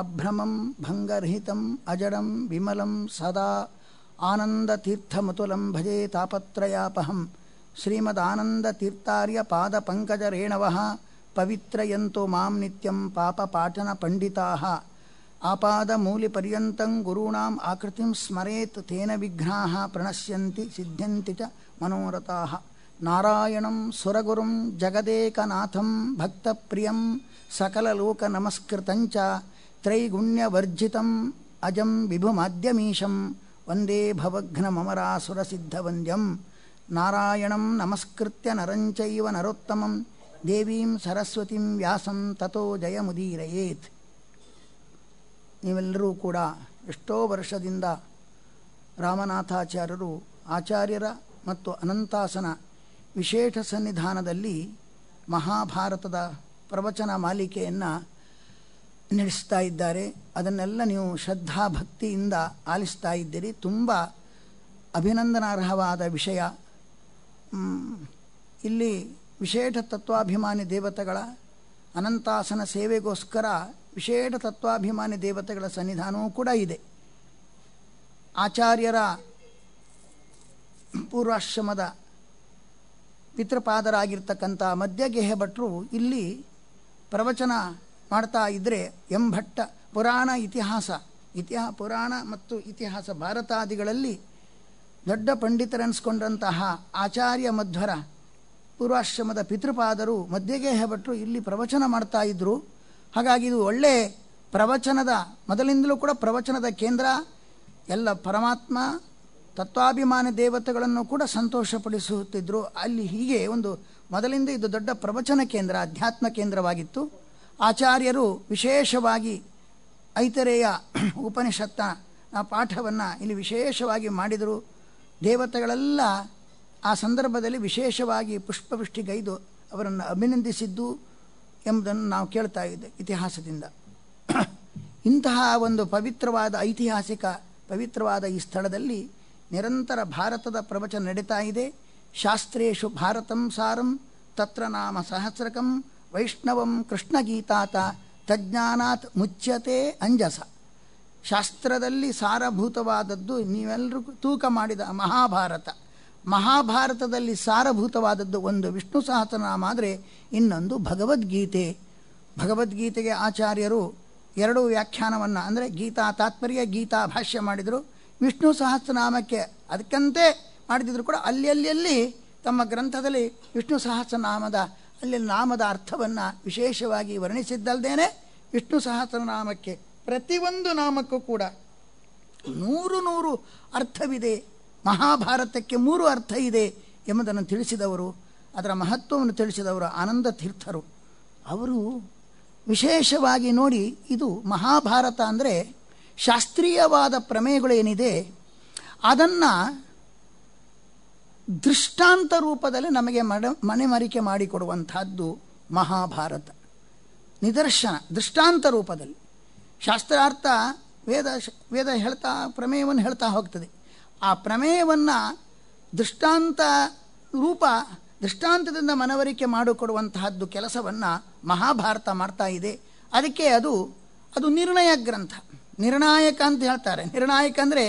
అభ్రమం భంగరహితం అజడం విమలం సదా ఆనందతీర్థమతులం భజే తాపత్రయాపహం శ్రీమదానందతీర్థార్య పాదపంకజరేణవ పవిత్రయంతో మాం నిత్యం పాప పాఠన పండితా ఆపాదమూలిపర్యంతం గురూణాం ఆకృతిం స్మరేత్ తేన విఘ్నా ప్రణశ్యంతి సిద్ధ్యంతి చ మనోరథాः నారాయణం సురగరుం జగదేకనాథం భక్తప్రియం సకలలోకనమస్కృతం చ ತ್ರೈಗುಣ್ಯವರ್ಜಿತಂ ಅಜಂ ವಿಭುಮಾಧ್ಯಮೀಶಂ ವಂದೇ ಭವಘ್ನಮರಾಸುರಸಿದ್ಧವಂದ್ಯಂ ನಾರಾಯಣಂ ನಮಸ್ಕೃತ್ಯ ನರಂಚೈವ ನರೋತ್ತಮಂ ದೇವೀಂ ಸರಸ್ವತಿಂ ವ್ಯಾಸಂ ತಥೋ ಜಯಮುದೀರಯೇತ್ ನೀವೆಲ್ಲರೂ ಕೂಡ ಎಷ್ಟೋ ವರ್ಷದಿಂದ ರಾಮನಾಥಾಚಾರ್ಯರು ಆಚಾರ್ಯರ ಮತ್ತು ಅನಂತಾಸನ ವಿಶೇಷ ಸನ್ನಿಧಾನದಲ್ಲಿ ಮಹಾಭಾರತದ ಪ್ರವಚನ ಮಾಲಿಕೆಯನ್ನು ನಡೆಸ್ತಾ ಇದ್ದಾರೆ ಅದನ್ನೆಲ್ಲ ನೀವು ಶ್ರದ್ಧಾ ಭಕ್ತಿಯಿಂದ ಆಲಿಸ್ತಾ ಇದ್ದೀರಿ ತುಂಬ ಅಭಿನಂದನಾರ್ಹವಾದ ವಿಷಯ ಇಲ್ಲಿ ವಿಶೇಷ ತತ್ವಾಭಿಮಾನಿ ದೇವತೆಗಳ ಅನಂತಾಸನ ಸೇವೆಗೋಸ್ಕರ ವಿಶೇಷ ತತ್ವಾಭಿಮಾನಿ ದೇವತೆಗಳ ಸನ್ನಿಧಾನವೂ ಕೂಡ ಇದೆ ಆಚಾರ್ಯರ ಪೂರ್ವಾಶ್ರಮದ ಪಿತೃಪಾದರಾಗಿರ್ತಕ್ಕಂಥ ಮಧ್ಯಗೆಹ ಭಟ್ರು ಇಲ್ಲಿ ಪ್ರವಚನ ಮಾಡ್ತಾ ಇದ್ದರೆ ಭಟ್ಟ ಪುರಾಣ ಇತಿಹಾಸ ಇತಿಹಾ ಪುರಾಣ ಮತ್ತು ಇತಿಹಾಸ ಭಾರತಾದಿಗಳಲ್ಲಿ ದೊಡ್ಡ ಪಂಡಿತರೆನಿಸ್ಕೊಂಡಂತಹ ಆಚಾರ್ಯ ಮಧ್ವರ ಪೂರ್ವಾಶ್ರಮದ ಪಿತೃಪಾದರು ಮಧ್ಯಗೇಹ ಭಟ್ರು ಇಲ್ಲಿ ಪ್ರವಚನ ಮಾಡ್ತಾ ಇದ್ದರು ಹಾಗಾಗಿ ಇದು ಒಳ್ಳೆ ಪ್ರವಚನದ ಮೊದಲಿಂದಲೂ ಕೂಡ ಪ್ರವಚನದ ಕೇಂದ್ರ ಎಲ್ಲ ಪರಮಾತ್ಮ ತತ್ವಾಭಿಮಾನ ದೇವತೆಗಳನ್ನು ಕೂಡ ಸಂತೋಷಪಡಿಸುತ್ತಿದ್ದರು ಅಲ್ಲಿ ಹೀಗೆ ಒಂದು ಮೊದಲಿಂದ ಇದು ದೊಡ್ಡ ಪ್ರವಚನ ಕೇಂದ್ರ ಅಧ್ಯಾತ್ಮ ಕೇಂದ್ರವಾಗಿತ್ತು ಆಚಾರ್ಯರು ವಿಶೇಷವಾಗಿ ಐತರೆಯ ಉಪನಿಷತ್ತ ಆ ಪಾಠವನ್ನು ಇಲ್ಲಿ ವಿಶೇಷವಾಗಿ ಮಾಡಿದರು ದೇವತೆಗಳೆಲ್ಲ ಆ ಸಂದರ್ಭದಲ್ಲಿ ವಿಶೇಷವಾಗಿ ಪುಷ್ಪವೃಷ್ಟಿಗೈದು ಅವರನ್ನು ಅಭಿನಂದಿಸಿದ್ದು ಎಂಬುದನ್ನು ನಾವು ಕೇಳ್ತಾ ಇದ್ದೆ ಇತಿಹಾಸದಿಂದ ಇಂತಹ ಒಂದು ಪವಿತ್ರವಾದ ಐತಿಹಾಸಿಕ ಪವಿತ್ರವಾದ ಈ ಸ್ಥಳದಲ್ಲಿ ನಿರಂತರ ಭಾರತದ ಪ್ರವಚನ ನಡೀತಾ ಇದೆ ಶಾಸ್ತ್ರೇಶು ಭಾರತಂ ಸಾರಂ ತತ್ರ ನಾಮ ಸಹಸ್ರಕಂ ವೈಷ್ಣವಂ ಕೃಷ್ಣ ಗೀತಾತ ತಜ್ಞಾನಾತ್ ಮುಚ್ಯತೆ ಅಂಜಸ ಶಾಸ್ತ್ರದಲ್ಲಿ ಸಾರಭೂತವಾದದ್ದು ನೀವೆಲ್ಲರೂ ತೂಕ ಮಾಡಿದ ಮಹಾಭಾರತ ಮಹಾಭಾರತದಲ್ಲಿ ಸಾರಭೂತವಾದದ್ದು ಒಂದು ವಿಷ್ಣು ಸಹಸ್ರನಾಮ ಆದರೆ ಇನ್ನೊಂದು ಭಗವದ್ಗೀತೆ ಭಗವದ್ಗೀತೆಗೆ ಆಚಾರ್ಯರು ಎರಡು ವ್ಯಾಖ್ಯಾನವನ್ನು ಅಂದರೆ ಗೀತಾ ತಾತ್ಪರ್ಯ ಗೀತಾ ಭಾಷ್ಯ ಮಾಡಿದರು ವಿಷ್ಣು ಸಹಸ್ರನಾಮಕ್ಕೆ ಅದಕ್ಕಂತೆ ಮಾಡಿದ್ರು ಕೂಡ ಅಲ್ಲಿ ತಮ್ಮ ಗ್ರಂಥದಲ್ಲಿ ವಿಷ್ಣು ಸಹಸ್ರನಾಮದ ಅಲ್ಲಿ ನಾಮದ ಅರ್ಥವನ್ನು ವಿಶೇಷವಾಗಿ ವರ್ಣಿಸಿದ್ದಲ್ದೇನೆ ವಿಷ್ಣು ಸಹಸ್ರನಾಮಕ್ಕೆ ಪ್ರತಿಯೊಂದು ನಾಮಕ್ಕೂ ಕೂಡ ನೂರು ನೂರು ಅರ್ಥವಿದೆ ಮಹಾಭಾರತಕ್ಕೆ ಮೂರು ಅರ್ಥ ಇದೆ ಎಂಬುದನ್ನು ತಿಳಿಸಿದವರು ಅದರ ಮಹತ್ವವನ್ನು ತಿಳಿಸಿದವರು ಆನಂದ ತೀರ್ಥರು ಅವರು ವಿಶೇಷವಾಗಿ ನೋಡಿ ಇದು ಮಹಾಭಾರತ ಅಂದರೆ ಶಾಸ್ತ್ರೀಯವಾದ ಪ್ರಮೇಯಗಳೇನಿದೆ ಅದನ್ನು ದೃಷ್ಟಾಂತ ರೂಪದಲ್ಲಿ ನಮಗೆ ಮಡ ಮನೆಮರಿಕೆ ಮಾಡಿಕೊಡುವಂತಹದ್ದು ಮಹಾಭಾರತ ನಿದರ್ಶನ ದೃಷ್ಟಾಂತ ರೂಪದಲ್ಲಿ ಶಾಸ್ತ್ರಾರ್ಥ ವೇದ ವೇದ ಹೇಳ್ತಾ ಪ್ರಮೇಯವನ್ನು ಹೇಳ್ತಾ ಹೋಗ್ತದೆ ಆ ಪ್ರಮೇಯವನ್ನು ದೃಷ್ಟಾಂತ ರೂಪ ದೃಷ್ಟಾಂತದಿಂದ ಮನವರಿಕೆ ಮಾಡಿಕೊಡುವಂತಹದ್ದು ಕೆಲಸವನ್ನು ಮಹಾಭಾರತ ಮಾಡ್ತಾ ಇದೆ ಅದಕ್ಕೆ ಅದು ಅದು ನಿರ್ಣಯ ಗ್ರಂಥ ನಿರ್ಣಾಯಕ ಅಂತ ಹೇಳ್ತಾರೆ ನಿರ್ಣಾಯಕ ಅಂದರೆ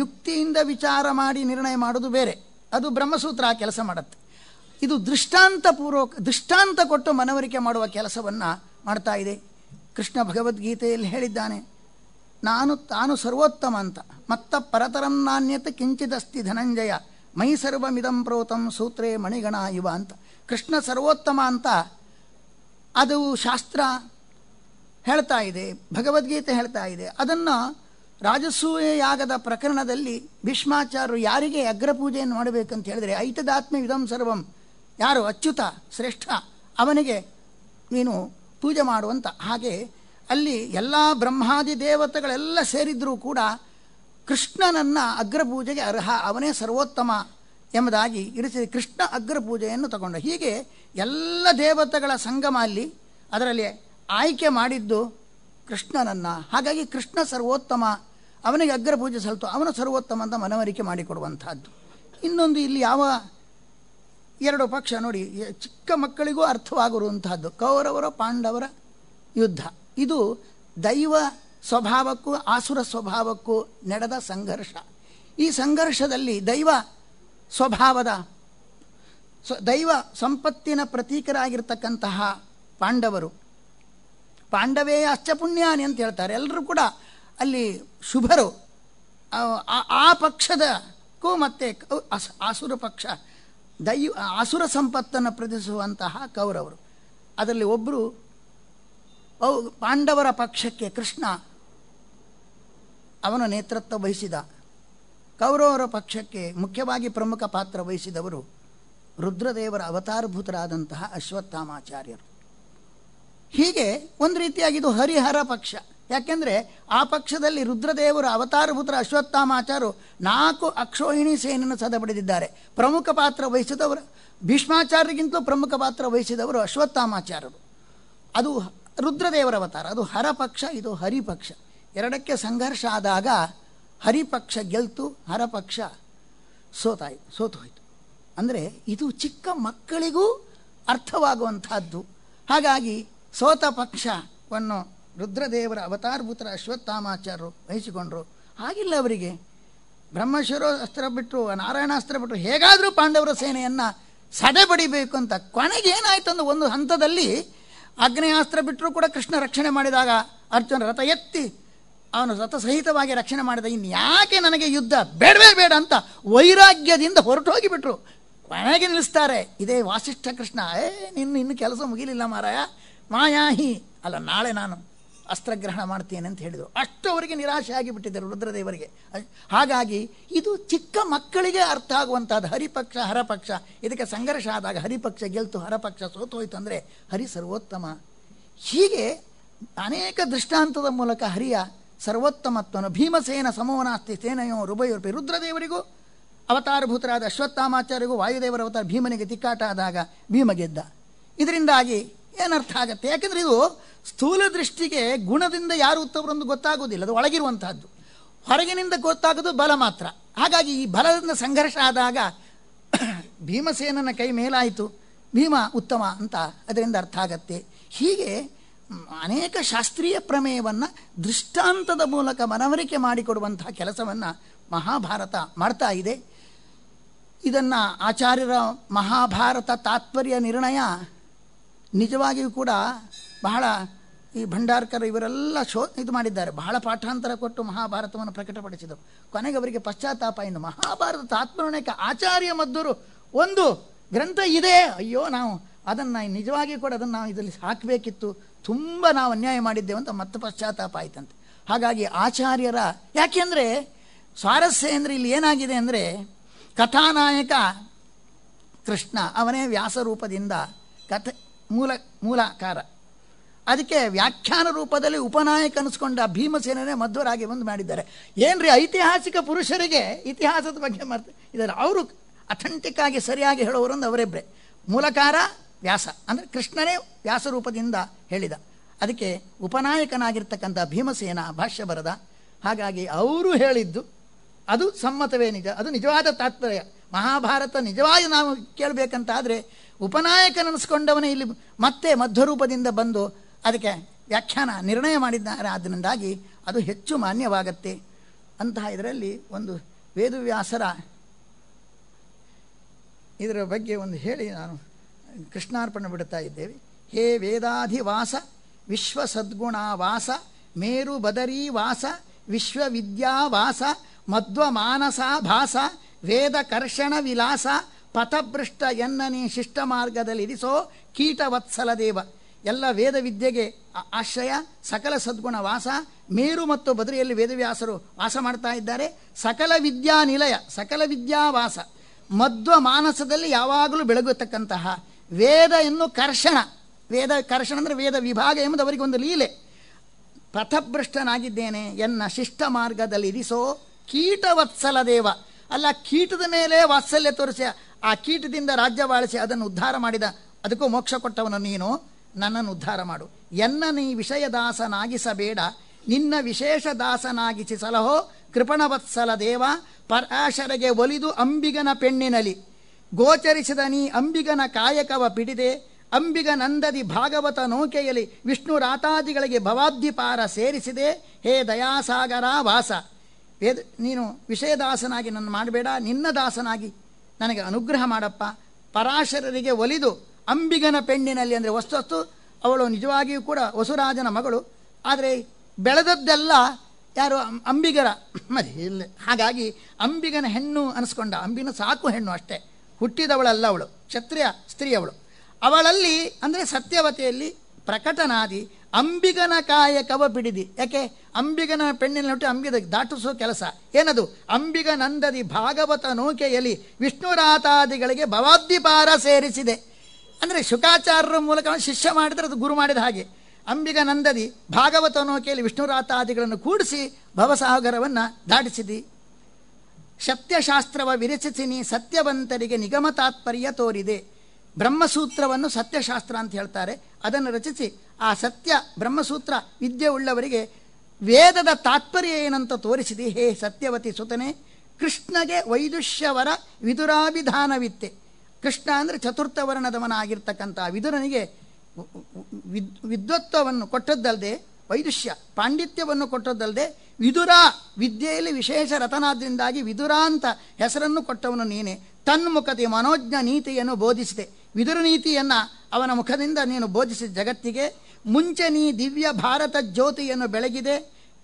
ಯುಕ್ತಿಯಿಂದ ವಿಚಾರ ಮಾಡಿ ನಿರ್ಣಯ ಮಾಡೋದು ಬೇರೆ ಅದು ಬ್ರಹ್ಮಸೂತ್ರ ಕೆಲಸ ಮಾಡುತ್ತೆ ಇದು ದೃಷ್ಟಾಂತ ಪೂರ್ವಕ ದೃಷ್ಟಾಂತ ಕೊಟ್ಟು ಮನವರಿಕೆ ಮಾಡುವ ಕೆಲಸವನ್ನು ಮಾಡ್ತಾ ಇದೆ ಕೃಷ್ಣ ಭಗವದ್ಗೀತೆಯಲ್ಲಿ ಹೇಳಿದ್ದಾನೆ ನಾನು ತಾನು ಸರ್ವೋತ್ತಮ ಅಂತ ಮತ್ತ ಪರತರಂ ನಾಣ್ಯತೆ ಕಿಂಚಿದಸ್ತಿ ಧನಂಜಯ ಮೈ ಸರ್ವಮಿದಂ ಪ್ರೋತಂ ಸೂತ್ರೇ ಮಣಿಗಣ ಇವ ಅಂತ ಕೃಷ್ಣ ಸರ್ವೋತ್ತಮ ಅಂತ ಅದು ಶಾಸ್ತ್ರ ಹೇಳ್ತಾ ಇದೆ ಭಗವದ್ಗೀತೆ ಹೇಳ್ತಾ ಇದೆ ಅದನ್ನು ರಾಜಸೂಯ ಯಾಗದ ಪ್ರಕರಣದಲ್ಲಿ ಭೀಷ್ಮಾಚಾರ್ಯರು ಯಾರಿಗೆ ಅಗ್ರಪೂಜೆಯನ್ನು ಮಾಡಬೇಕಂತ ಹೇಳಿದರೆ ಐತದಾತ್ಮ ವಿಧಂ ಸರ್ವಂ ಯಾರು ಅಚ್ಯುತ ಶ್ರೇಷ್ಠ ಅವನಿಗೆ ನೀನು ಪೂಜೆ ಮಾಡುವಂತ ಹಾಗೆ ಅಲ್ಲಿ ಎಲ್ಲ ಬ್ರಹ್ಮಾದಿ ದೇವತೆಗಳೆಲ್ಲ ಸೇರಿದ್ರೂ ಕೂಡ ಕೃಷ್ಣನನ್ನು ಅಗ್ರಪೂಜೆಗೆ ಅರ್ಹ ಅವನೇ ಸರ್ವೋತ್ತಮ ಎಂಬುದಾಗಿ ಇರಿಸಿದ ಕೃಷ್ಣ ಅಗ್ರಪೂಜೆಯನ್ನು ತಗೊಂಡ ಹೀಗೆ ಎಲ್ಲ ದೇವತೆಗಳ ಸಂಗಮ ಅಲ್ಲಿ ಅದರಲ್ಲಿ ಆಯ್ಕೆ ಮಾಡಿದ್ದು ಕೃಷ್ಣನನ್ನು ಹಾಗಾಗಿ ಕೃಷ್ಣ ಸರ್ವೋತ್ತಮ ಅವನಿಗೆ ಅಗ್ರ ಪೂಜೆ ಸಲ್ತು ಅವನು ಸರ್ವೋತ್ತಮ ಅಂತ ಮನವರಿಕೆ ಮಾಡಿಕೊಡುವಂಥದ್ದು ಇನ್ನೊಂದು ಇಲ್ಲಿ ಯಾವ ಎರಡು ಪಕ್ಷ ನೋಡಿ ಚಿಕ್ಕ ಮಕ್ಕಳಿಗೂ ಅರ್ಥವಾಗಿರುವಂತಹದ್ದು ಕೌರವರ ಪಾಂಡವರ ಯುದ್ಧ ಇದು ದೈವ ಸ್ವಭಾವಕ್ಕೂ ಆಸುರ ಸ್ವಭಾವಕ್ಕೂ ನಡೆದ ಸಂಘರ್ಷ ಈ ಸಂಘರ್ಷದಲ್ಲಿ ದೈವ ಸ್ವಭಾವದ ಸ್ವ ದೈವ ಸಂಪತ್ತಿನ ಪ್ರತೀಕರಾಗಿರ್ತಕ್ಕಂತಹ ಪಾಂಡವರು ಪಾಂಡವೇ ಅಷ್ಟಪುಣ್ಯಾನಿ ಅಂತ ಹೇಳ್ತಾರೆ ಎಲ್ಲರೂ ಕೂಡ ಅಲ್ಲಿ ಶುಭರು ಆ ಪಕ್ಷದಕ್ಕೂ ಮತ್ತೆ ಆಸುರ ಪಕ್ಷ ದೈವ ಆಸುರ ಸಂಪತ್ತನ್ನು ಪ್ರತಿಸುವಂತಹ ಕೌರವರು ಅದರಲ್ಲಿ ಒಬ್ಬರು ಪಾಂಡವರ ಪಕ್ಷಕ್ಕೆ ಕೃಷ್ಣ ಅವನ ನೇತೃತ್ವ ವಹಿಸಿದ ಕೌರವರ ಪಕ್ಷಕ್ಕೆ ಮುಖ್ಯವಾಗಿ ಪ್ರಮುಖ ಪಾತ್ರ ವಹಿಸಿದವರು ರುದ್ರದೇವರ ಅವತಾರಭೂತರಾದಂತಹ ಅಶ್ವತ್ಥಾಮಾಚಾರ್ಯರು ಹೀಗೆ ಒಂದು ರೀತಿಯಾಗಿದ್ದು ಹರಿಹರ ಪಕ್ಷ ಯಾಕೆಂದರೆ ಆ ಪಕ್ಷದಲ್ಲಿ ರುದ್ರದೇವರು ಅವತಾರಭೂತರ ಅಶ್ವತ್ಥಾಮಾಚಾರು ನಾಲ್ಕು ಅಕ್ಷೋಹಿಣಿ ಸೇನೆಯನ್ನು ಸದ ಪಡೆದಿದ್ದಾರೆ ಪ್ರಮುಖ ಪಾತ್ರ ವಹಿಸಿದವರು ಭೀಷ್ಮಾಚಾರ್ಯಗಿಂತಲೂ ಪ್ರಮುಖ ಪಾತ್ರ ವಹಿಸಿದವರು ಅಶ್ವತ್ಥಾಮಾಚಾರರು ಅದು ರುದ್ರದೇವರ ಅವತಾರ ಅದು ಹರಪಕ್ಷ ಇದು ಹರಿಪಕ್ಷ ಎರಡಕ್ಕೆ ಸಂಘರ್ಷ ಆದಾಗ ಹರಿಪಕ್ಷ ಗೆಲ್ತು ಹರಪಕ್ಷ ಸೋತಾಯ್ ಸೋತು ಹೋಯಿತು ಅಂದರೆ ಇದು ಚಿಕ್ಕ ಮಕ್ಕಳಿಗೂ ಅರ್ಥವಾಗುವಂಥದ್ದು ಹಾಗಾಗಿ ಸೋತ ಪಕ್ಷವನ್ನು ರುದ್ರದೇವರ ಅವತಾರಭೂತರ ಅಶ್ವತ್ಥಾಮಾಚಾರ್ಯರು ವಹಿಸಿಕೊಂಡರು ಆಗಿಲ್ಲ ಅವರಿಗೆ ಬ್ರಹ್ಮಶ್ವರ ಅಸ್ತ್ರ ಬಿಟ್ಟು ನಾರಾಯಣಾಸ್ತ್ರ ಬಿಟ್ಟರು ಹೇಗಾದರೂ ಪಾಂಡವರ ಸೇನೆಯನ್ನು ಸಡೆಬಡಿಬೇಕು ಅಂತ ಕೊನೆಗೆ ಏನಾಯಿತು ಅಂದ್ರೆ ಒಂದು ಹಂತದಲ್ಲಿ ಅಗ್ನೇಯಾಸ್ತ್ರ ಬಿಟ್ಟರೂ ಕೂಡ ಕೃಷ್ಣ ರಕ್ಷಣೆ ಮಾಡಿದಾಗ ಅರ್ಜುನ ರಥ ಎತ್ತಿ ಅವನು ರಥಸಹಿತವಾಗಿ ರಕ್ಷಣೆ ಮಾಡಿದ ಇನ್ನು ಯಾಕೆ ನನಗೆ ಯುದ್ಧ ಬೇಡವೇ ಬೇಡ ಅಂತ ವೈರಾಗ್ಯದಿಂದ ಹೊರಟು ಹೋಗಿಬಿಟ್ರು ಕೊನೆಗೆ ನಿಲ್ಲಿಸ್ತಾರೆ ಇದೇ ವಾಸಿಷ್ಠ ಕೃಷ್ಣ ಏ ನಿನ್ನ ಇನ್ನು ಕೆಲಸ ಮುಗಿಲಿಲ್ಲ ಮಾರಾಯ ಮಾಯಾಹಿ ಅಲ್ಲ ನಾಳೆ ನಾನು ಅಸ್ತ್ರಗ್ರಹಣ ಮಾಡ್ತೇನೆ ಅಂತ ಹೇಳಿದರು ಅಷ್ಟು ಅವರಿಗೆ ನಿರಾಶೆ ಆಗಿಬಿಟ್ಟಿದ್ದರು ರುದ್ರದೇವರಿಗೆ ಹಾಗಾಗಿ ಇದು ಚಿಕ್ಕ ಮಕ್ಕಳಿಗೆ ಅರ್ಥ ಆಗುವಂಥದ್ದು ಹರಿಪಕ್ಷ ಹರಪಕ್ಷ ಇದಕ್ಕೆ ಸಂಘರ್ಷ ಆದಾಗ ಹರಿಪಕ್ಷ ಗೆಲ್ತು ಹರಪಕ್ಷ ಸೋತು ಹೋಯ್ತು ಅಂದರೆ ಹರಿ ಸರ್ವೋತ್ತಮ ಹೀಗೆ ಅನೇಕ ದೃಷ್ಟಾಂತದ ಮೂಲಕ ಹರಿಯ ಸರ್ವೋತ್ತಮತ್ವನು ಭೀಮಸೇನ ಸಮೋನಾಸ್ತಿ ಸೇನೆಯೋ ರುಭಯೋರ್ಪಿ ರುದ್ರದೇವರಿಗೂ ಅವತಾರಭೂತರಾದ ಅಶ್ವತ್ಥಾಮಾಚಾರ್ಯಗೂ ವಾಯುದೇವರ ಅವತಾರ ಭೀಮನಿಗೆ ತಿಕ್ಕಾಟ ಆದಾಗ ಭೀಮ ಗೆದ್ದ ಇದರಿಂದಾಗಿ ಏನರ್ಥ ಆಗತ್ತೆ ಯಾಕಂದರೆ ಇದು ಸ್ಥೂಲ ದೃಷ್ಟಿಗೆ ಗುಣದಿಂದ ಯಾರು ಉತ್ತವರೊಂದು ಗೊತ್ತಾಗೋದಿಲ್ಲ ಅದು ಒಳಗಿರುವಂತಹದ್ದು ಹೊರಗಿನಿಂದ ಗೊತ್ತಾಗೋದು ಬಲ ಮಾತ್ರ ಹಾಗಾಗಿ ಈ ಬಲದಿಂದ ಸಂಘರ್ಷ ಆದಾಗ ಭೀಮಸೇನನ ಕೈ ಮೇಲಾಯಿತು ಭೀಮ ಉತ್ತಮ ಅಂತ ಅದರಿಂದ ಅರ್ಥ ಆಗತ್ತೆ ಹೀಗೆ ಅನೇಕ ಶಾಸ್ತ್ರೀಯ ಪ್ರಮೇಯವನ್ನು ದೃಷ್ಟಾಂತದ ಮೂಲಕ ಮನವರಿಕೆ ಮಾಡಿಕೊಡುವಂತಹ ಕೆಲಸವನ್ನು ಮಹಾಭಾರತ ಮಾಡ್ತಾ ಇದೆ ಇದನ್ನು ಆಚಾರ್ಯರ ಮಹಾಭಾರತ ತಾತ್ಪರ್ಯ ನಿರ್ಣಯ ನಿಜವಾಗಿಯೂ ಕೂಡ ಬಹಳ ಈ ಭಂಡಾರ್ಕರ್ ಇವರೆಲ್ಲ ಶೋ ಇದು ಮಾಡಿದ್ದಾರೆ ಬಹಳ ಪಾಠಾಂತರ ಕೊಟ್ಟು ಮಹಾಭಾರತವನ್ನು ಪ್ರಕಟಪಡಿಸಿದರು ಕೊನೆಗೆ ಅವರಿಗೆ ಪಶ್ಚಾತ್ತಾಪ ಇನ್ನು ಮಹಾಭಾರತ ತಾತ್ಮರಣಕ್ಕೆ ಆಚಾರ್ಯ ಮದ್ದೂರು ಒಂದು ಗ್ರಂಥ ಇದೆ ಅಯ್ಯೋ ನಾವು ಅದನ್ನು ನಿಜವಾಗಿಯೂ ಕೂಡ ಅದನ್ನು ನಾವು ಇದರಲ್ಲಿ ಹಾಕಬೇಕಿತ್ತು ತುಂಬ ನಾವು ಅನ್ಯಾಯ ಮಾಡಿದ್ದೇವೆ ಅಂತ ಮತ್ತೆ ಪಶ್ಚಾತ್ತಾಪ ಆಯಿತಂತೆ ಹಾಗಾಗಿ ಆಚಾರ್ಯರ ಯಾಕೆಂದರೆ ಸ್ವಾರಸ್ಯ ಅಂದರೆ ಇಲ್ಲಿ ಏನಾಗಿದೆ ಅಂದರೆ ಕಥಾನಾಯಕ ಕೃಷ್ಣ ಅವನೇ ವ್ಯಾಸರೂಪದಿಂದ ಕಥೆ ಮೂಲ ಮೂಲಕಾರ ಅದಕ್ಕೆ ವ್ಯಾಖ್ಯಾನ ರೂಪದಲ್ಲಿ ಉಪನಾಯಕ ಅನಿಸ್ಕೊಂಡ ಭೀಮಸೇನೇ ಮಧ್ವರಾಗಿ ಬಂದು ಮಾಡಿದ್ದಾರೆ ಏನ್ರಿ ಐತಿಹಾಸಿಕ ಪುರುಷರಿಗೆ ಇತಿಹಾಸದ ಬಗ್ಗೆ ಮಾಡ್ತಾರೆ ಇದೆಲ್ಲ ಅವರು ಅಥೆಂಟಿಕ್ ಆಗಿ ಸರಿಯಾಗಿ ಅಂದ್ರೆ ಅವರಿಬ್ಬರೆ ಮೂಲಕಾರ ವ್ಯಾಸ ಅಂದರೆ ಕೃಷ್ಣನೇ ವ್ಯಾಸ ರೂಪದಿಂದ ಹೇಳಿದ ಅದಕ್ಕೆ ಉಪನಾಯಕನಾಗಿರ್ತಕ್ಕಂಥ ಭೀಮಸೇನ ಭಾಷ್ಯ ಬರದ ಹಾಗಾಗಿ ಅವರು ಹೇಳಿದ್ದು ಅದು ಸಮ್ಮತವೇ ನಿಜ ಅದು ನಿಜವಾದ ತಾತ್ಪರ್ಯ ಮಹಾಭಾರತ ನಿಜವಾಗಿ ನಾವು ಕೇಳಬೇಕಂತಾದರೆ ಉಪನಾಯಕನನಿಸ್ಕೊಂಡವನೇ ಇಲ್ಲಿ ಮತ್ತೆ ಮಧ್ವರೂಪದಿಂದ ಬಂದು ಅದಕ್ಕೆ ವ್ಯಾಖ್ಯಾನ ನಿರ್ಣಯ ಮಾಡಿದ್ದಾರೆ ಆದ್ದರಿಂದಾಗಿ ಅದು ಹೆಚ್ಚು ಮಾನ್ಯವಾಗತ್ತೆ ಅಂತಹ ಇದರಲ್ಲಿ ಒಂದು ವೇದವ್ಯಾಸರ ಇದರ ಬಗ್ಗೆ ಒಂದು ಹೇಳಿ ನಾನು ಕೃಷ್ಣಾರ್ಪಣೆ ಬಿಡ್ತಾ ಇದ್ದೇವೆ ಹೇ ವೇದಾಧಿವಾಸ ವಿಶ್ವ ವಾಸ ಮೇರು ಬದರಿ ವಾಸ ವಿಶ್ವವಿದ್ಯಾವಾಸ ಮಧ್ವ ಮಾನಸಾ ಭಾಸ ವೇದ ಕರ್ಷಣ ವಿಲಾಸ ಪಥಭೃಷ್ಟ ಎನ್ನ ಶಿಷ್ಟ ಮಾರ್ಗದಲ್ಲಿ ಇರಿಸೋ ಕೀಟವತ್ಸಲ ದೇವ ಎಲ್ಲ ವೇದ ವಿದ್ಯೆಗೆ ಆಶ್ರಯ ಸಕಲ ಸದ್ಗುಣ ವಾಸ ಮೇರು ಮತ್ತು ಬದರಿಯಲ್ಲಿ ವೇದವ್ಯಾಸರು ವಾಸ ಮಾಡ್ತಾ ಇದ್ದಾರೆ ಸಕಲ ವಿದ್ಯಾ ನಿಲಯ ಸಕಲ ವಾಸ ಮಧ್ವ ಮಾನಸದಲ್ಲಿ ಯಾವಾಗಲೂ ಬೆಳಗುತ್ತಕ್ಕಂತಹ ವೇದ ಎನ್ನು ಕರ್ಷಣ ವೇದ ಕರ್ಷಣ ಅಂದರೆ ವೇದ ವಿಭಾಗ ಎಂಬುದು ಅವರಿಗೆ ಒಂದು ಲೀಲೆ ಪಥಭ್ರಷ್ಟನಾಗಿದ್ದೇನೆ ಎನ್ನ ಶಿಷ್ಟ ಮಾರ್ಗದಲ್ಲಿ ಇರಿಸೋ ಕೀಟವತ್ಸಲ ದೇವ ಅಲ್ಲ ಕೀಟದ ಮೇಲೆ ವಾತ್ಸಲ್ಯ ತೋರಿಸಿ ಆ ಕೀಟದಿಂದ ರಾಜ್ಯ ಬಾಳಿಸಿ ಅದನ್ನು ಉದ್ಧಾರ ಮಾಡಿದ ಅದಕ್ಕೂ ಮೋಕ್ಷ ಕೊಟ್ಟವನು ನೀನು ನನ್ನನ್ನು ಉದ್ಧಾರ ಮಾಡು ಎನ್ನ ನೀ ವಿಷಯದಾಸನಾಗಿಸಬೇಡ ನಿನ್ನ ವಿಶೇಷ ದಾಸನಾಗಿಸಿ ಸಲಹೋ ಕೃಪಣವತ್ಸಲ ದೇವ ಪರಾಶರಗೆ ಒಲಿದು ಅಂಬಿಗನ ಪೆಣ್ಣಿನಲಿ ಗೋಚರಿಸಿದ ನೀ ಅಂಬಿಗನ ಕಾಯಕವ ಪಿಡಿದೆ ಅಂಬಿಗ ನಂದದಿ ಭಾಗವತ ನೌಕೆಯಲ್ಲಿ ವಿಷ್ಣು ರಾತಾದಿಗಳಿಗೆ ಭವಾದ್ಯಪಾರ ಸೇರಿಸಿದೆ ಹೇ ದಯಾಸಾಗರ ವಾಸ ವೇದ ನೀನು ವಿಷಯದಾಸನಾಗಿ ನನ್ನ ಮಾಡಬೇಡ ನಿನ್ನ ದಾಸನಾಗಿ ನನಗೆ ಅನುಗ್ರಹ ಮಾಡಪ್ಪ ಪರಾಶರರಿಗೆ ಒಲಿದು ಅಂಬಿಗನ ಪೆಣ್ಣಿನಲ್ಲಿ ಅಂದರೆ ವಸ್ತು ಅವಳು ನಿಜವಾಗಿಯೂ ಕೂಡ ವಸುರಾಜನ ಮಗಳು ಆದರೆ ಬೆಳೆದದ್ದೆಲ್ಲ ಯಾರು ಅಂಬಿಗರ ಮರಿ ಇಲ್ಲ ಹಾಗಾಗಿ ಅಂಬಿಗನ ಹೆಣ್ಣು ಅನಿಸ್ಕೊಂಡ ಅಂಬಿನ ಸಾಕು ಹೆಣ್ಣು ಅಷ್ಟೇ ಹುಟ್ಟಿದವಳಲ್ಲ ಅವಳು ಕ್ಷತ್ರಿಯ ಸ್ತ್ರೀ ಅವಳು ಅವಳಲ್ಲಿ ಅಂದರೆ ಸತ್ಯವತೆಯಲ್ಲಿ ಪ್ರಕಟನಾದಿ ಅಂಬಿಗನ ಕಾಯಕವ ಬಿಡಿದಿ ಯಾಕೆ ಅಂಬಿಗನ ಪೆಣ್ಣಿನ ಅಂಬಿಗ ಅಂಬಿದ ದಾಟಿಸೋ ಕೆಲಸ ಏನದು ಅಂಬಿಗ ನಂದದಿ ಭಾಗವತ ನೌಕೆಯಲ್ಲಿ ವಿಷ್ಣುರಾತಾದಿಗಳಿಗೆ ಭವಾದ್ದಿಪಾರ ಸೇರಿಸಿದೆ ಅಂದರೆ ಶುಕಾಚಾರ್ಯರ ಮೂಲಕ ಶಿಷ್ಯ ಮಾಡಿದರೆ ಅದು ಗುರು ಮಾಡಿದ ಹಾಗೆ ಅಂಬಿಗ ನಂದದಿ ಭಾಗವತ ನೌಕೆಯಲ್ಲಿ ವಿಷ್ಣುರಾತಾದಿಗಳನ್ನು ಕೂಡಿಸಿ ಭವಸಾಗರವನ್ನು ದಾಟಿಸಿದಿ ಸತ್ಯಶಾಸ್ತ್ರವ ವಿರಚಿಸಿನಿ ಸತ್ಯವಂತರಿಗೆ ನಿಗಮ ತಾತ್ಪರ್ಯ ತೋರಿದೆ ಬ್ರಹ್ಮಸೂತ್ರವನ್ನು ಸತ್ಯಶಾಸ್ತ್ರ ಅಂತ ಹೇಳ್ತಾರೆ ಅದನ್ನು ರಚಿಸಿ ಆ ಸತ್ಯ ಬ್ರಹ್ಮಸೂತ್ರ ವಿದ್ಯೆ ಉಳ್ಳವರಿಗೆ ವೇದದ ತಾತ್ಪರ್ಯ ಏನಂತ ತೋರಿಸಿದೆ ಹೇ ಸತ್ಯವತಿ ಸುತನೆ ಕೃಷ್ಣಗೆ ವೈದುಷ್ಯವರ ವಿದುರಾಭಿಧಾನವಿತ್ತೆ ಕೃಷ್ಣ ಅಂದರೆ ಚತುರ್ಥ ವರ್ಣದವನ ಆಗಿರ್ತಕ್ಕಂಥ ವಿದುರನಿಗೆ ವಿದ್ ವಿದ್ವತ್ವವನ್ನು ಕೊಟ್ಟದ್ದಲ್ಲದೆ ವೈದುಷ್ಯ ಪಾಂಡಿತ್ಯವನ್ನು ಕೊಟ್ಟದ್ದಲ್ಲದೆ ವಿದುರ ವಿದ್ಯೆಯಲ್ಲಿ ವಿಶೇಷ ರತನಾದ್ರಿಂದಾಗಿ ವಿದುರಾಂತ ಅಂತ ಹೆಸರನ್ನು ಕೊಟ್ಟವನು ನೀನೆ ತನ್ಮುಖತೆ ಮನೋಜ್ಞ ನೀತಿಯನ್ನು ಬೋಧಿಸಿದೆ ವಿದುರು ನೀತಿಯನ್ನು ಅವನ ಮುಖದಿಂದ ನೀನು ಬೋಧಿಸಿದ ಜಗತ್ತಿಗೆ ಮುಂಚೆ ನೀ ದಿವ್ಯ ಭಾರತ ಜ್ಯೋತಿಯನ್ನು ಬೆಳಗಿದೆ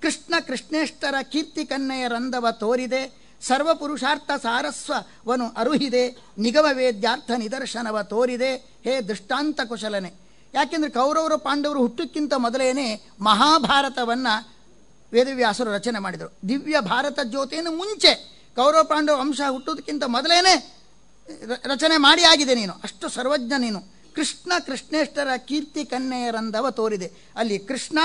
ಕೃಷ್ಣ ಕೃಷ್ಣೇಷ್ಟರ ಕೀರ್ತಿ ಕನ್ನೆಯ ರಂಧವ ತೋರಿದೆ ಸರ್ವ ಪುರುಷಾರ್ಥ ಸಾರಸ್ವವನು ಅರುಹಿದೆ ನಿಗಮ ವೇದ್ಯಾರ್ಥ ನಿದರ್ಶನವ ತೋರಿದೆ ಹೇ ದೃಷ್ಟಾಂತ ಕುಶಲನೆ ಯಾಕೆಂದರೆ ಕೌರವರು ಪಾಂಡವರು ಹುಟ್ಟಕ್ಕಿಂತ ಮೊದಲೇನೆ ಮಹಾಭಾರತವನ್ನು ವೇದವ್ಯಾಸರು ರಚನೆ ಮಾಡಿದರು ದಿವ್ಯ ಭಾರತ ಜ್ಯೋತಿಯನ್ನು ಮುಂಚೆ ಕೌರವ ಪಾಂಡವ ಅಂಶ ಹುಟ್ಟೋದಕ್ಕಿಂತ ಮೊದಲೇನೆ ರಚನೆ ಮಾಡಿ ಆಗಿದೆ ನೀನು ಅಷ್ಟು ಸರ್ವಜ್ಞ ನೀನು ಕೃಷ್ಣ ಕೃಷ್ಣೇಷ್ಟರ ಕೀರ್ತಿ ರಂಧವ ತೋರಿದೆ ಅಲ್ಲಿ ಕೃಷ್ಣ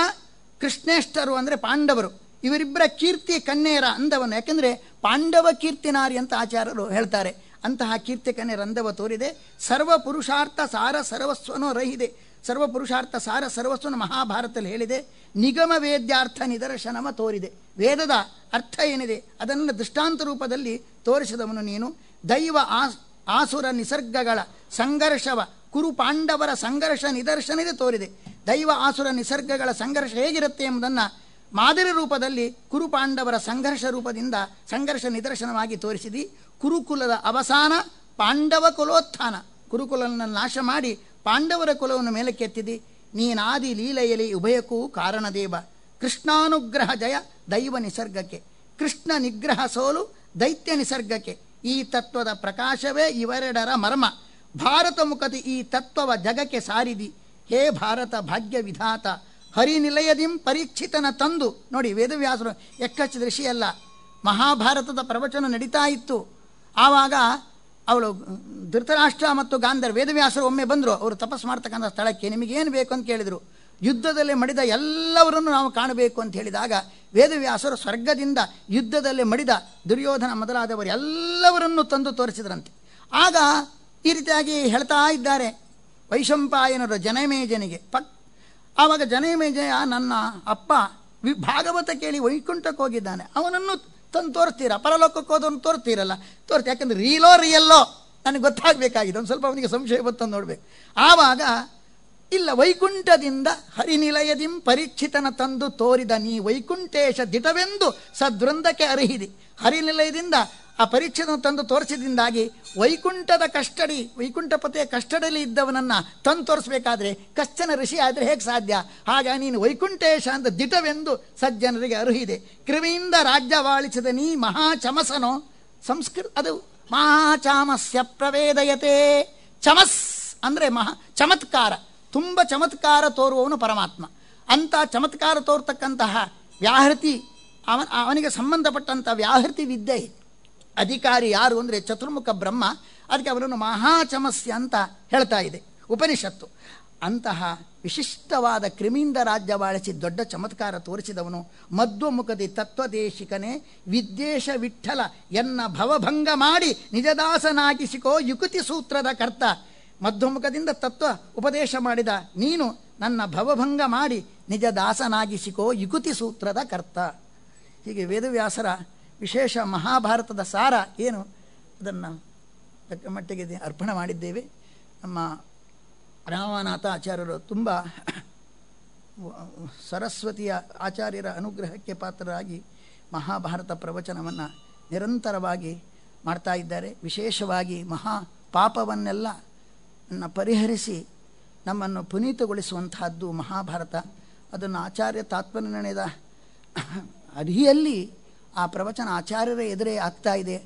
ಕೃಷ್ಣೇಷ್ಟರು ಅಂದರೆ ಪಾಂಡವರು ಇವರಿಬ್ಬರ ಕೀರ್ತಿ ಕನ್ಯೆಯರ ಅಂದವನು ಯಾಕೆಂದರೆ ಪಾಂಡವ ಕೀರ್ತಿನಾರಿ ಅಂತ ಆಚಾರ್ಯರು ಹೇಳ್ತಾರೆ ಅಂತಹ ಕೀರ್ತಿ ಕನ್ಯೆಯರ ರಂಧವ ತೋರಿದೆ ಸರ್ವ ಪುರುಷಾರ್ಥ ಸಾರ ಸರ್ವಸ್ವನೋ ರಹಿದೆ ಸರ್ವ ಪುರುಷಾರ್ಥ ಸಾರ ಸರ್ವಸ್ವನ ಮಹಾಭಾರತದಲ್ಲಿ ಹೇಳಿದೆ ನಿಗಮ ವೇದ್ಯಾರ್ಥ ನಿದರ್ಶನವ ತೋರಿದೆ ವೇದದ ಅರ್ಥ ಏನಿದೆ ಅದನ್ನು ದೃಷ್ಟಾಂತ ರೂಪದಲ್ಲಿ ತೋರಿಸಿದವನು ನೀನು ದೈವ ಆ ಆಸುರ ನಿಸರ್ಗಗಳ ಸಂಘರ್ಷವ ಕುರು ಪಾಂಡವರ ಸಂಘರ್ಷ ನಿದರ್ಶನವೇ ತೋರಿದೆ ದೈವ ಆಸುರ ನಿಸರ್ಗಗಳ ಸಂಘರ್ಷ ಹೇಗಿರುತ್ತೆ ಎಂಬುದನ್ನು ಮಾದರಿ ರೂಪದಲ್ಲಿ ಕುರುಪಾಂಡವರ ಸಂಘರ್ಷ ರೂಪದಿಂದ ಸಂಘರ್ಷ ನಿದರ್ಶನವಾಗಿ ತೋರಿಸಿದಿ ಕುರುಕುಲದ ಅವಸಾನ ಪಾಂಡವ ಕುಲೋತ್ಥಾನ ಕುರುಕುಲವನ್ನು ನಾಶ ಮಾಡಿ ಪಾಂಡವರ ಕುಲವನ್ನು ಮೇಲಕ್ಕೆತ್ತಿದಿ ನೀನಾದಿ ಲೀಲೆಯಲ್ಲಿ ಉಭಯಕ್ಕೂ ಕಾರಣದೇವ ಕೃಷ್ಣಾನುಗ್ರಹ ಜಯ ದೈವ ನಿಸರ್ಗಕ್ಕೆ ಕೃಷ್ಣ ನಿಗ್ರಹ ಸೋಲು ದೈತ್ಯ ನಿಸರ್ಗಕ್ಕೆ ಈ ತತ್ವದ ಪ್ರಕಾಶವೇ ಇವೆರಡರ ಮರ್ಮ ಭಾರತ ಮುಖತಿ ಈ ತತ್ವವ ಜಗಕ್ಕೆ ಸಾರಿದಿ ಹೇ ಭಾರತ ಭಾಗ್ಯ ವಿಧಾತ ಹರಿನಿಲಯದಿಂ ಪರೀಕ್ಷಿತನ ತಂದು ನೋಡಿ ವೇದವ್ಯಾಸರು ಎಕ್ಕಚ್ಚ ದೃಶಿಯಲ್ಲ ಮಹಾಭಾರತದ ಪ್ರವಚನ ನಡೀತಾ ಇತ್ತು ಆವಾಗ ಅವಳು ಧೃತರಾಷ್ಟ್ರ ಮತ್ತು ಗಾಂಧರ್ ವೇದವ್ಯಾಸರು ಒಮ್ಮೆ ಬಂದರು ಅವರು ತಪಸ್ಸು ಮಾಡ್ತಕ್ಕಂಥ ಸ್ಥಳಕ್ಕೆ ನಿಮಗೇನು ಬೇಕು ಅಂತ ಕೇಳಿದರು ಯುದ್ಧದಲ್ಲಿ ಮಡಿದ ಎಲ್ಲವರನ್ನು ನಾವು ಕಾಣಬೇಕು ಅಂತ ಹೇಳಿದಾಗ ವೇದವ್ಯಾಸರು ಸ್ವರ್ಗದಿಂದ ಯುದ್ಧದಲ್ಲಿ ಮಡಿದ ದುರ್ಯೋಧನ ಮೊದಲಾದವರು ಎಲ್ಲವರನ್ನು ತಂದು ತೋರಿಸಿದ್ರಂತೆ ಆಗ ಈ ರೀತಿಯಾಗಿ ಹೇಳ್ತಾ ಇದ್ದಾರೆ ವೈಶಂಪಾಯನರು ಜನಮೇಜನಿಗೆ ಪಕ್ ಆವಾಗ ಜನಮೇಜಯ ನನ್ನ ಅಪ್ಪ ವಿ ಭಾಗವತ ಕೇಳಿ ವೈಕುಂಠಕ್ಕೆ ಹೋಗಿದ್ದಾನೆ ಅವನನ್ನು ತಂದು ತೋರಿಸ್ತೀರ ಪರಲೋಕಕ್ಕೆ ಹೋದವನು ತೋರಿಸ್ತೀರಲ್ಲ ತೋರ್ತೀರ ಯಾಕಂದ್ರೆ ರೀಲೋ ರಿಯಲ್ಲೋ ನನಗೆ ಗೊತ್ತಾಗಬೇಕಾಗಿದೆ ಒಂದು ಸ್ವಲ್ಪ ಅವನಿಗೆ ಸಂಶಯ ಬತ್ತಂದು ನೋಡಬೇಕು ಆವಾಗ ಇಲ್ಲ ವೈಕುಂಠದಿಂದ ಹರಿನಿಲಯದಿಂ ಪರಿಚಿತನ ತಂದು ತೋರಿದ ನೀ ವೈಕುಂಠೇಶ ದಿಟವೆಂದು ಸದ್ವೃಂದಕ್ಕೆ ಅರಿಹಿದೆ ಹರಿನಿಲಯದಿಂದ ಆ ಪರಿಚಿತನ ತಂದು ತೋರಿಸಿದಿಂದಾಗಿ ವೈಕುಂಠದ ಕಷ್ಟಡಿ ವೈಕುಂಠಪತಿಯ ಕಸ್ಟಡಿಯಲ್ಲಿ ಇದ್ದವನನ್ನು ತಂದು ತೋರಿಸಬೇಕಾದ್ರೆ ಕಶ್ಚನ ಋಷಿ ಆದರೆ ಹೇಗೆ ಸಾಧ್ಯ ಹಾಗಾಗಿ ನೀನು ವೈಕುಂಠೇಶ ಅಂತ ದಿಟವೆಂದು ಸಜ್ಜನರಿಗೆ ಅರ್ಹಿದೆ ಕೃಮಿಯಿಂದ ರಾಜ್ಯವಾಳಿಸಿದ ನೀ ಮಹಾಚಮಸನೋ ಸಂಸ್ಕೃತ ಅದು ಮಹಾಚಾಮಸ್ಯ ಪ್ರವೇದಯತೆ ಚಮಸ್ ಅಂದರೆ ಮಹಾ ಚಮತ್ಕಾರ ತುಂಬ ಚಮತ್ಕಾರ ತೋರುವವನು ಪರಮಾತ್ಮ ಅಂತ ಚಮತ್ಕಾರ ತೋರ್ತಕ್ಕಂತಹ ವ್ಯಾಹೃತಿ ಅವನ ಅವನಿಗೆ ಸಂಬಂಧಪಟ್ಟಂಥ ವ್ಯಾಹೃತಿ ವಿದ್ಯೆ ಅಧಿಕಾರಿ ಯಾರು ಅಂದರೆ ಚತುರ್ಮುಖ ಬ್ರಹ್ಮ ಅದಕ್ಕೆ ಅವರನ್ನು ಮಹಾಚಮಸ್ಯ ಅಂತ ಹೇಳ್ತಾ ಇದೆ ಉಪನಿಷತ್ತು ಅಂತಹ ವಿಶಿಷ್ಟವಾದ ಕ್ರಿಮಿಯಿಂದ ರಾಜ್ಯ ಬಾಳಿಸಿ ದೊಡ್ಡ ಚಮತ್ಕಾರ ತೋರಿಸಿದವನು ಮಧ್ವಮುಖದಿ ತತ್ವದೇಶಿಕನೇ ವಿದ್ಯೇಶ ವಿಠಲ ಎನ್ನ ಭವಭಂಗ ಮಾಡಿ ನಿಜದಾಸನಾಗಿಸಿಕೋ ಯುಕುತಿ ಸೂತ್ರದ ಕರ್ತ ಮಧ್ವಮುಖದಿಂದ ತತ್ವ ಉಪದೇಶ ಮಾಡಿದ ನೀನು ನನ್ನ ಭವಭಂಗ ಮಾಡಿ ನಿಜ ದಾಸನಾಗಿಸಿಕೋ ಯುಕುತಿ ಸೂತ್ರದ ಕರ್ತ ಹೀಗೆ ವೇದವ್ಯಾಸರ ವಿಶೇಷ ಮಹಾಭಾರತದ ಸಾರ ಏನು ಅದನ್ನು ತಕ್ಕ ಮಟ್ಟಿಗೆ ಅರ್ಪಣೆ ಮಾಡಿದ್ದೇವೆ ನಮ್ಮ ರಾಮನಾಥ ಆಚಾರ್ಯರು ತುಂಬ ಸರಸ್ವತಿಯ ಆಚಾರ್ಯರ ಅನುಗ್ರಹಕ್ಕೆ ಪಾತ್ರರಾಗಿ ಮಹಾಭಾರತ ಪ್ರವಚನವನ್ನು ನಿರಂತರವಾಗಿ ಮಾಡ್ತಾ ಇದ್ದಾರೆ ವಿಶೇಷವಾಗಿ ಮಹಾ ಪಾಪವನ್ನೆಲ್ಲ ಪರಿಹರಿಸಿ ನಮ್ಮನ್ನು ಪುನೀತಗೊಳಿಸುವಂತಹದ್ದು ಮಹಾಭಾರತ ಅದನ್ನು ಆಚಾರ್ಯ ತಾತ್ವನ ಅಧಿಯಲ್ಲಿ ಆ ಪ್ರವಚನ ಆಚಾರ್ಯರ ಎದುರೇ ಆಗ್ತಾ ಇದೆ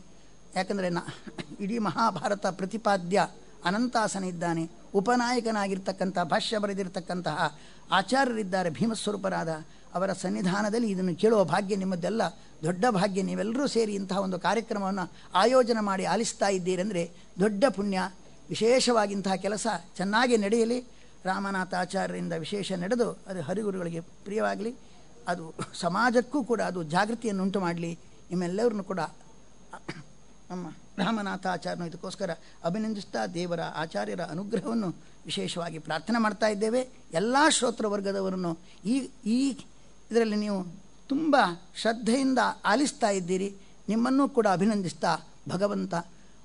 ಯಾಕಂದರೆ ನ ಇಡೀ ಮಹಾಭಾರತ ಪ್ರತಿಪಾದ್ಯ ಅನಂತಾಸನ ಇದ್ದಾನೆ ಉಪನಾಯಕನಾಗಿರ್ತಕ್ಕಂಥ ಭಾಷ್ಯ ಬರೆದಿರತಕ್ಕಂತಹ ಆಚಾರ್ಯರಿದ್ದಾರೆ ಭೀಮಸ್ವರೂಪರಾದ ಅವರ ಸನ್ನಿಧಾನದಲ್ಲಿ ಇದನ್ನು ಕೇಳುವ ಭಾಗ್ಯ ನಿಮ್ಮದೆಲ್ಲ ದೊಡ್ಡ ಭಾಗ್ಯ ನೀವೆಲ್ಲರೂ ಸೇರಿ ಇಂತಹ ಒಂದು ಕಾರ್ಯಕ್ರಮವನ್ನು ಆಯೋಜನೆ ಮಾಡಿ ಆಲಿಸ್ತಾ ಇದ್ದೀರಂದರೆ ದೊಡ್ಡ ಪುಣ್ಯ ಇಂತಹ ಕೆಲಸ ಚೆನ್ನಾಗಿ ನಡೆಯಲಿ ರಾಮನಾಥಾಚಾರ್ಯರಿಂದ ವಿಶೇಷ ನಡೆದು ಅದು ಹರಿಗುರುಗಳಿಗೆ ಪ್ರಿಯವಾಗಲಿ ಅದು ಸಮಾಜಕ್ಕೂ ಕೂಡ ಅದು ಜಾಗೃತಿಯನ್ನು ಉಂಟು ಮಾಡಲಿ ನಿಮ್ಮೆಲ್ಲರನ್ನು ಕೂಡ ನಮ್ಮ ರಾಮನಾಥಾಚಾರ್ಯನು ಇದಕ್ಕೋಸ್ಕರ ಅಭಿನಂದಿಸ್ತಾ ದೇವರ ಆಚಾರ್ಯರ ಅನುಗ್ರಹವನ್ನು ವಿಶೇಷವಾಗಿ ಪ್ರಾರ್ಥನೆ ಮಾಡ್ತಾ ಇದ್ದೇವೆ ಎಲ್ಲ ಶ್ರೋತೃವರ್ಗದವರನ್ನು ಈ ಈ ಇದರಲ್ಲಿ ನೀವು ತುಂಬ ಶ್ರದ್ಧೆಯಿಂದ ಆಲಿಸ್ತಾ ಇದ್ದೀರಿ ನಿಮ್ಮನ್ನು ಕೂಡ ಅಭಿನಂದಿಸ್ತಾ ಭಗವಂತ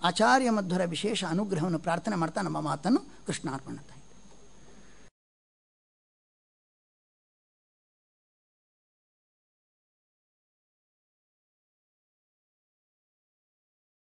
ಆಚಾರ್ಯ ಮಧ್ವರ ವಿಶೇಷ ಅನುಗ್ರಹವನ್ನು ಪ್ರಾರ್ಥನೆ ಮಾಡ್ತಾ ನಮ್ಮ ಮಾತನ್ನು ಕೃಷ್ಣಾರ್ಪಣತೆ